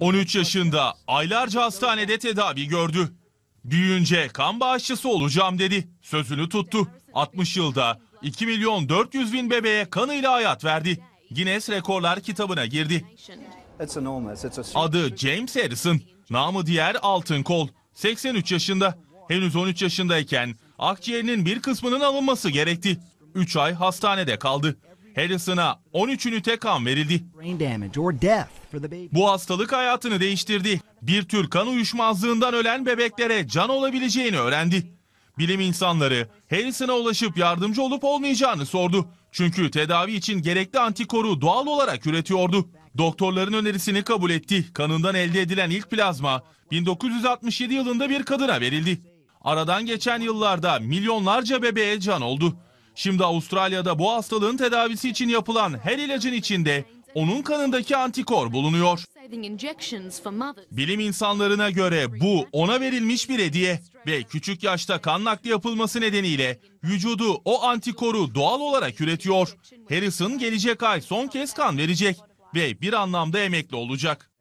13 e, yaşında aylarca hastanede tedavi gördü. Büyüyünce kan bağışçısı olacağım dedi. Sözünü tuttu. 60 yılda 2 milyon 400 bin bebeğe kanıyla hayat verdi. Guinness Rekorlar kitabına girdi. Adı James Harrison, namı diğer Altın Kol. 83 yaşında. Henüz 13 yaşındayken akciğerinin bir kısmının alınması gerekti. 3 ay hastanede kaldı. Harrison'a 13 ünite kan verildi. Bu hastalık hayatını değiştirdi. Bir tür kan uyuşmazlığından ölen bebeklere can olabileceğini öğrendi. Bilim insanları Harrison'a ulaşıp yardımcı olup olmayacağını sordu. Çünkü tedavi için gerekli antikoru doğal olarak üretiyordu. Doktorların önerisini kabul etti. Kanından elde edilen ilk plazma 1967 yılında bir kadına verildi. Aradan geçen yıllarda milyonlarca bebeğe can oldu. Şimdi Avustralya'da bu hastalığın tedavisi için yapılan her ilacın içinde onun kanındaki antikor bulunuyor. Bilim insanlarına göre bu ona verilmiş bir hediye ve küçük yaşta kan nakli yapılması nedeniyle vücudu o antikoru doğal olarak üretiyor. Harrison gelecek ay son kez kan verecek ve bir anlamda emekli olacak.